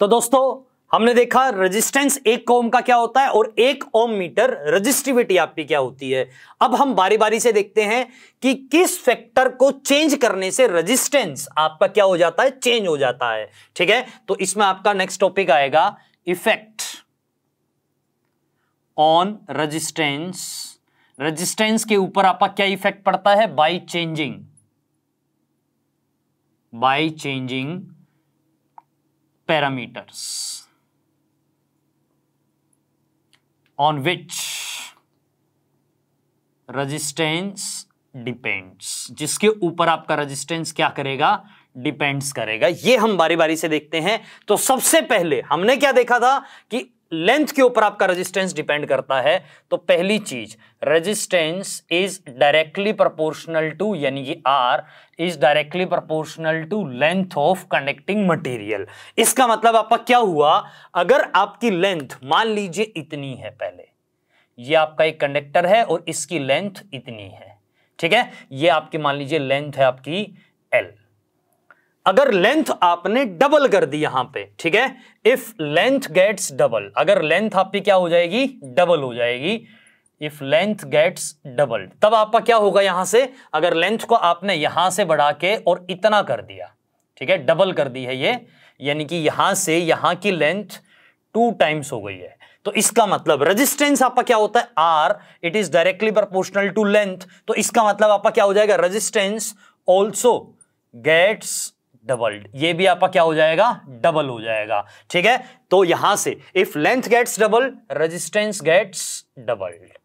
तो दोस्तों हमने देखा रेजिस्टेंस एक ओम का क्या होता है और एक ओम मीटर रजिस्टिविटी आपकी क्या होती है अब हम बारी बारी से देखते हैं कि किस फैक्टर को चेंज करने से रेजिस्टेंस आपका क्या हो जाता है चेंज हो जाता है ठीक है तो इसमें आपका नेक्स्ट टॉपिक आएगा इफेक्ट ऑन रजिस्टेंस रजिस्टेंस के ऊपर आपका क्या इफेक्ट पड़ता है by changing by changing parameters on which resistance depends जिसके ऊपर आपका resistance क्या करेगा डिपेंड्स करेगा ये हम बारी बारी से देखते हैं तो सबसे पहले हमने क्या देखा था कि लेंथ के ऊपर आपका रेजिस्टेंस डिपेंड करता है तो पहली चीज resistance is directly proportional to यानी कि R is directly proportional to length of connecting material इसका मतलब आपका क्या हुआ अगर आपकी लेंथ मान लीजिए इतनी है पहले ये आपका एक कंडक्टर है और इसकी लेंथ इतनी है ठीक है ये आपकी मान लीजिए लेंथ है आपकी एल अगर लेंथ आपने डबल कर दी यहां पे ठीक है इफ लेंथ गेट्स डबल अगर लेंथ आपकी क्या हो जाएगी डबल हो जाएगी इफ लेंथ गेट्स डबल तब आपका क्या होगा यहां से अगर लेंथ को आपने यहां से बढ़ा के और इतना कर दिया ठीक है डबल कर दी है ये यानी कि यहां से यहां की लेंथ टू टाइम्स हो गई है तो इसका मतलब रेजिस्टेंस आपका क्या होता है R it is directly proportional to length तो इसका मतलब आपका क्या हो जाएगा रेजिस्टेंस ऑल्सो गेट्स डबल्ड ये भी आपका क्या हो जाएगा डबल हो जाएगा ठीक है तो यहां से if length gets double resistance gets doubled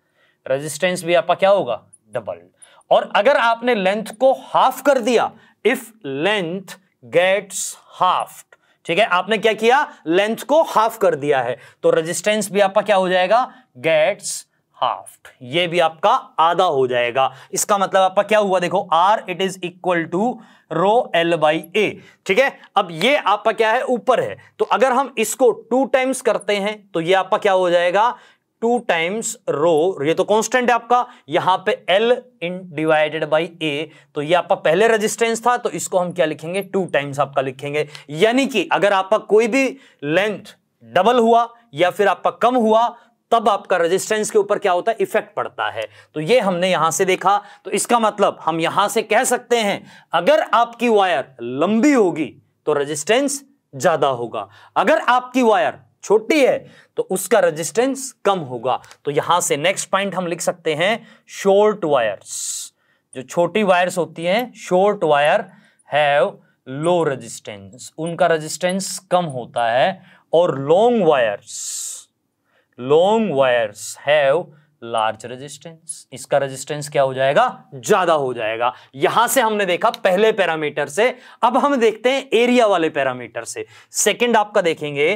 resistance भी आपका क्या होगा डबल्ड और अगर आपने लेंथ को हाफ कर दिया इफ लेंथ गेट्स हाफ ठीक है आपने क्या किया लेंथ को हाफ कर दिया है तो रेजिस्टेंस भी आपका क्या हो जाएगा गेट्स हाफ ये भी आपका आधा हो जाएगा इसका मतलब आपका क्या हुआ देखो R it is equal to rho L by A ठीक है अब ये आपका क्या है ऊपर है तो अगर हम इसको टू टाइम्स करते हैं तो ये आपका क्या हो जाएगा टू टाइम्स रो ये तो कांस्टेंट है आपका यहां पे एल इन डिवाइडेड बाई ए तो ये आपका पहले रेजिस्टेंस था तो इसको हम क्या लिखेंगे टू टाइम्स आपका लिखेंगे यानी कि अगर आपका कोई भी लेंथ डबल हुआ या फिर आपका कम हुआ तब आपका रेजिस्टेंस के ऊपर क्या होता है इफेक्ट पड़ता है तो ये हमने यहां से देखा तो इसका मतलब हम यहां से कह सकते हैं अगर आपकी वायर लंबी होगी तो रेजिस्टेंस ज्यादा होगा अगर आपकी वायर छोटी है तो उसका रेजिस्टेंस कम होगा तो यहां से नेक्स्ट पॉइंट हम लिख सकते हैं शॉर्ट वायर्स जो छोटी वायर्स होती हैं short wire have low resistance उनका रेजिस्टेंस कम होता है और long wires long wires have large resistance इसका रेजिस्टेंस क्या हो जाएगा ज्यादा हो जाएगा यहां से हमने देखा पहले पैरामीटर से अब हम देखते हैं एरिया वाले पैरामीटर से सेकंड आपका देखेंगे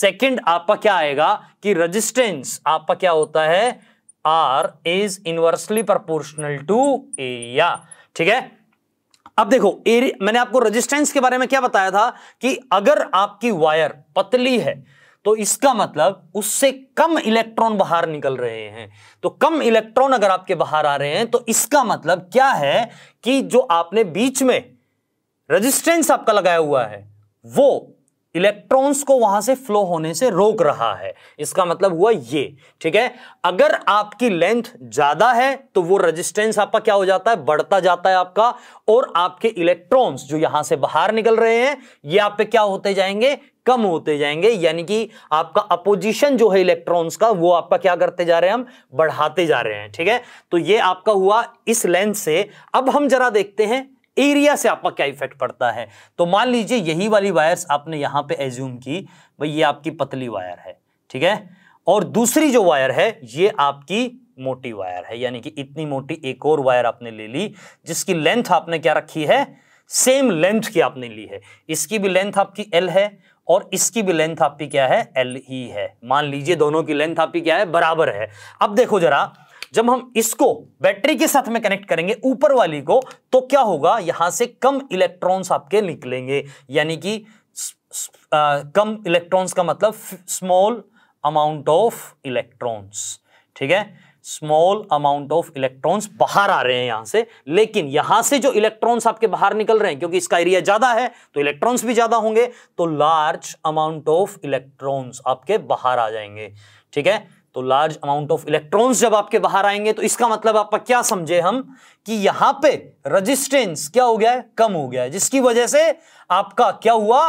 सेकंड आपका क्या आएगा कि रेजिस्टेंस आपका क्या होता है R is inversely proportional to area ठीक है अब देखो एरिया मैंने आपको रेजिस्टेंस के बारे में क्या बताया था कि अगर आपकी वायर पतली है तो इसका मतलब उससे कम इलेक्ट्रॉन बाहर निकल रहे हैं तो कम इलेक्ट्रॉन अगर आपके बाहर आ रहे हैं तो इसका मतलब क्या है कि जो आपने बीच में रेजिस्टेंस आपका लगाया हुआ है वो इलेक्ट्रॉन्स को वहां से फ्लो होने से रोक रहा है इसका मतलब हुआ ये ठीक है अगर आपकी लेंथ ज्यादा है तो वो रेजिस्टेंस आपका क्या हो जाता है बढ़ता जाता है आपका और आपके इलेक्ट्रॉन्स जो यहां से बाहर निकल रहे हैं ये आप पे क्या होते जाएंगे कम होते जाएंगे यानी कि आपका अपोजिशन जो है इलेक्ट्रॉन्स का वो आपका क्या करते जा रहे हैं हम बढ़ाते जा रहे हैं ठीक है तो ये आपका हुआ इस लेंथ से अब हम जरा देखते हैं एरिया से आपका क्या इफेक्ट पड़ता है तो मान लीजिए यही वाली वायर्स आपने यहां पे एज्यूम की भाई ये आपकी पतली वायर है ठीक है और दूसरी जो वायर है ये आपकी मोटी वायर है यानी कि इतनी मोटी एक और वायर आपने ले ली जिसकी लेंथ आपने क्या रखी है सेम लेंथ की आपने ली है इसकी भी लेंथ आपकी एल है और इसकी भी लेंथ आपकी क्या है एल ही e है मान लीजिए दोनों की लेंथ आपकी क्या है बराबर है अब देखो जरा जब हम इसको बैटरी के साथ में कनेक्ट करेंगे ऊपर वाली को तो क्या होगा यहां से कम इलेक्ट्रॉन्स आपके निकलेंगे यानी कि कम इलेक्ट्रॉन्स का मतलब स्मॉल अमाउंट ऑफ इलेक्ट्रॉन्स ठीक है स्मॉल अमाउंट ऑफ इलेक्ट्रॉन्स बाहर आ रहे हैं यहां से लेकिन यहां से जो इलेक्ट्रॉन्स आपके बाहर निकल रहे हैं क्योंकि इसका एरिया ज्यादा है तो इलेक्ट्रॉन्स भी ज्यादा होंगे तो लार्ज अमाउंट ऑफ इलेक्ट्रॉन्स आपके बाहर आ जाएंगे ठीक है तो लार्ज अमाउंट ऑफ इलेक्ट्रॉन्स जब आपके बाहर आएंगे तो इसका मतलब आपका क्या समझे हम कि यहां पे रेजिस्टेंस क्या हो गया है कम हो गया है जिसकी वजह से आपका क्या हुआ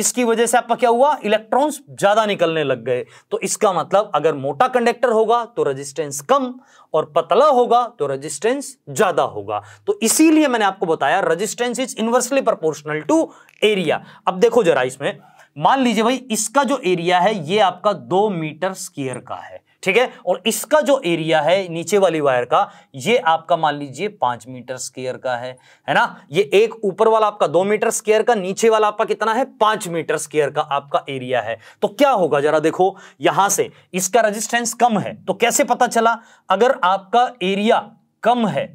इसकी वजह से आपका क्या हुआ इलेक्ट्रॉन्स ज्यादा निकलने लग गए तो इसका मतलब अगर मोटा कंडक्टर होगा तो रेजिस्टेंस कम और पतला होगा तो रेजिस्टेंस ज्यादा होगा तो इसीलिए मैंने आपको बताया resistance is inversely proportional to area अब देखो जरा इसमें मान लीजिए भाई इसका जो एरिया है ये आपका दो मीटर स्केयर का है ठीक है और इसका जो एरिया है नीचे वाली वायर का ये आपका मान लीजिए पांच मीटर स्केयर का है है ना ये एक ऊपर वाला आपका दो मीटर स्केयर का नीचे वाला आपका कितना है पांच मीटर स्केयर का आपका एरिया है तो क्या होगा जरा देखो यहां से इसका रजिस्टेंस कम है तो कैसे पता चला अगर आपका एरिया कम है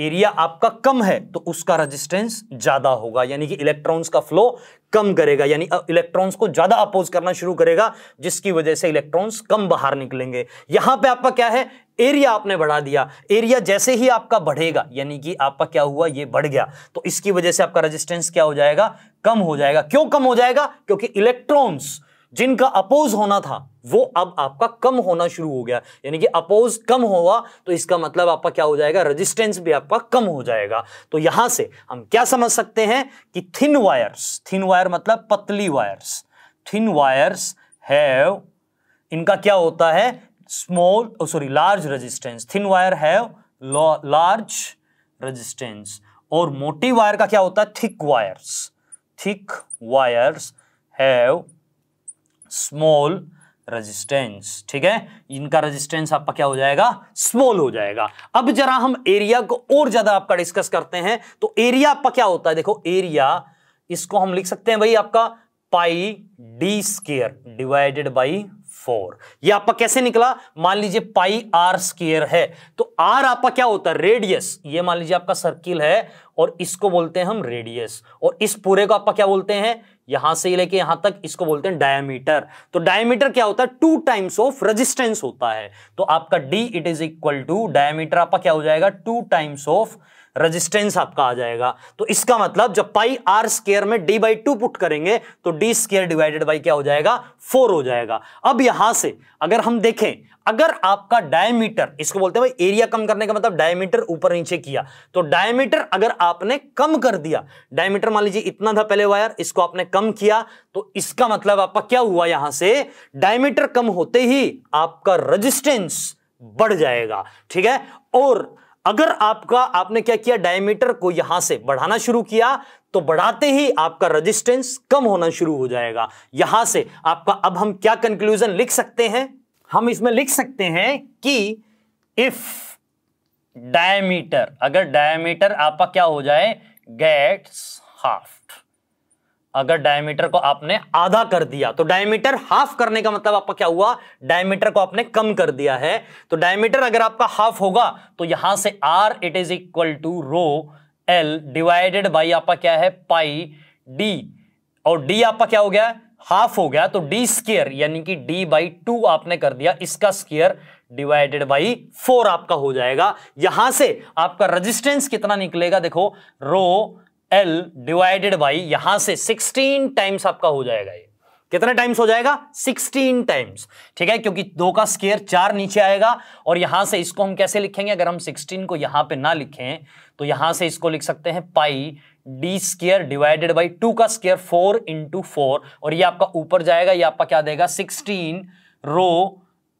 एरिया आपका कम है तो उसका रजिस्टेंस ज्यादा होगा यानी कि इलेक्ट्रॉन्स का फ्लो कम करेगा यानी इलेक्ट्रॉन्स को ज्यादा अपोज करना शुरू करेगा जिसकी वजह से इलेक्ट्रॉन्स कम बाहर निकलेंगे यहां पे आपका क्या है एरिया आपने बढ़ा दिया एरिया जैसे ही आपका बढ़ेगा यानी कि आपका क्या हुआ ये बढ़ गया तो इसकी वजह से आपका रजिस्टेंस क्या हो जाएगा कम हो जाएगा क्यों कम हो जाएगा क्योंकि इलेक्ट्रॉन्स जिनका अपोज होना था वो अब आपका कम होना शुरू हो गया यानी कि अपोज कम हुआ तो इसका मतलब आपका क्या हो जाएगा रेजिस्टेंस भी आपका कम हो जाएगा तो यहां से हम क्या समझ सकते हैं कि थिन वायर्स थिन वायर मतलब पतली वायर्स थिन वायर्स हैव इनका क्या होता है small sorry large resistance thin wire have large resistance और मोटी वायर का क्या होता है thick wires thick wires have small resistance ठीक है इनका रेजिस्टेंस आपका क्या हो जाएगा स्मॉल हो जाएगा अब जरा हम एरिया को और ज्यादा आपका डिस्कस करते हैं तो एरिया आपका क्या होता है देखो एरिया इसको हम लिख सकते हैं भाई आपका pi D square divided by four ये आपका कैसे निकला मान लीजिए पाई आर स्केयर है तो आर आपका क्या होता है रेडियस ये मान लीजिए आपका सर्किल है और इसको बोलते हैं हम रेडियस और इस पूरे को आपका क्या बोलते हैं यहां से लेके यहां तक इसको बोलते हैं डायमीटर तो डायमीटर क्या होता है टू टाइम्स ऑफ रेजिस्टेंस होता है तो आपका D it is equal to diameter आपका क्या हो जाएगा टू टाइम्स ऑफ रेजिस्टेंस आपका आ जाएगा तो इसका मतलब जब पाई आर स्केयर में डी बाई टू पुट करेंगे तो डी स्केयर डिवाइडेड बाई क्या हो जाएगा फोर हो जाएगा अब यहां से अगर हम देखें अगर आपका डायमीटर इसको बोलते हैं भाई एरिया कम करने का मतलब डायमीटर ऊपर नीचे किया तो डायमीटर अगर आपने कम कर दिया डायमीटर मान लीजिए इतना था पहले वायर इसको आपने कम किया तो इसका मतलब आपका क्या हुआ यहां से डायमीटर कम होते ही आपका रजिस्टेंस बढ़ जाएगा ठीक है और अगर आपका आपने क्या किया डायमीटर को यहां से बढ़ाना शुरू किया तो बढ़ाते ही आपका रेजिस्टेंस कम होना शुरू हो जाएगा यहां से आपका अब हम क्या कंक्लूजन लिख सकते हैं हम इसमें लिख सकते हैं कि इफ डायमीटर अगर डायमीटर आपका क्या हो जाए गेट्स हाफ अगर डायमीटर को आपने आधा कर दिया तो डायमीटर हाफ करने का मतलब आपका क्या हुआ डायमीटर को आपने कम कर दिया है तो डायमीटर अगर आपका हाफ होगा तो यहां से R it is equal to rho L divided by आपका क्या है पाई डी और डी आपका क्या हो गया हाफ हो गया तो डी स्केयर यानी कि डी बाई टू आपने कर दिया इसका स्केयर डिवाइडेड बाई फोर आपका हो जाएगा यहां से आपका रेजिस्टेंस कितना निकलेगा देखो रो एल डिवाइडेड बाई यहां से सिक्सटीन टाइम्स आपका हो जाएगा ये कितने टाइम्स हो जाएगा 16 टाइम्स ठीक है क्योंकि दो का स्केयर चार नीचे आएगा और यहां से इसको हम कैसे लिखेंगे अगर हम 16 को यहां पे ना लिखें तो यहां से इसको लिख सकते हैं pi D square divided by two का स्केयर फोर इंटू फोर और ये आपका ऊपर जाएगा ये आपका क्या देगा sixteen rho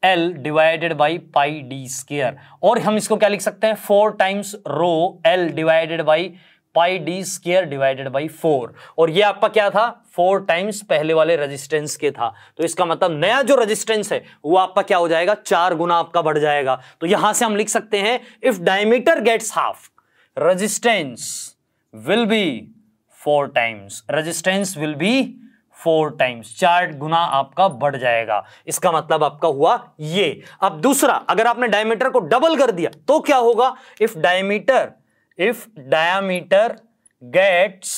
L divided by pi D square और हम इसको क्या लिख सकते हैं four times rho L divided by pi D square divided by four और ये आपका क्या था फोर टाइम्स पहले वाले रेजिस्टेंस के था तो इसका मतलब नया जो रेजिस्टेंस है वो आपका क्या हो जाएगा चार गुना आपका बढ़ जाएगा तो यहां से हम लिख सकते हैं if diameter gets half resistance will be four times resistance will be four times चार गुना आपका बढ़ जाएगा इसका मतलब आपका हुआ ये अब दूसरा अगर आपने डायमीटर को डबल कर दिया तो क्या होगा if diameter if diameter gets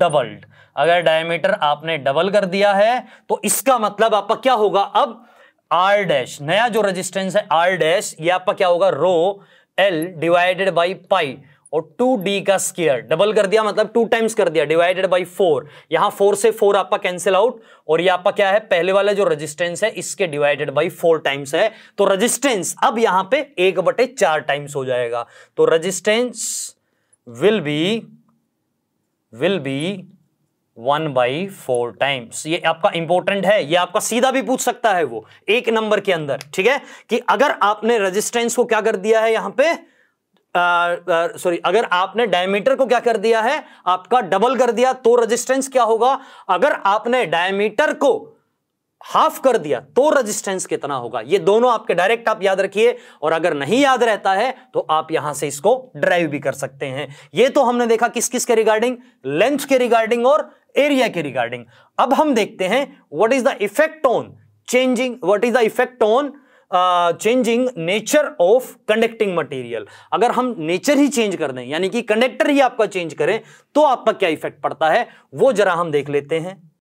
doubled अगर डायमीटर आपने डबल कर दिया है तो इसका मतलब आपका क्या होगा अब आर डैश नया जो रेजिस्टेंस है आर डैश ये आपका क्या होगा rho L divided by pi और 2d डी का स्केयर डबल कर दिया मतलब टू टाइम्स कर दिया डिवाइडेड बाई फोर यहां फोर से फोर आपका कैंसिल आउट और ये आपका क्या है पहले वाला जो रेजिस्टेंस है इसके डिवाइडेड बाई फोर टाइम्स है तो रेजिस्टेंस अब यहां पे एक बटे चार टाइम्स हो जाएगा तो resistance will be will be one by four times ये आपका इंपॉर्टेंट है ये आपका सीधा भी पूछ सकता है वो एक नंबर के अंदर ठीक है कि अगर आपने रजिस्टेंस को क्या कर दिया है यहां पर सॉरी अगर आपने डायमीटर को क्या कर दिया है आपका डबल कर दिया तो रेजिस्टेंस क्या होगा अगर आपने डायमीटर को हाफ कर दिया तो रेजिस्टेंस कितना होगा ये दोनों आपके डायरेक्ट आप याद रखिए और अगर नहीं याद रहता है तो आप यहां से इसको ड्राइव भी कर सकते हैं ये तो हमने देखा किस किस के रिगार्डिंग लेंथ के रिगार्डिंग और एरिया के रिगार्डिंग अब हम देखते हैं what is the effect on changing what is the effect on changing nature of conducting material अगर हम नेचर ही चेंज कर दें यानी कि कंडक्टर ही आपका चेंज करें तो आपका क्या इफेक्ट पड़ता है वो जरा हम देख लेते हैं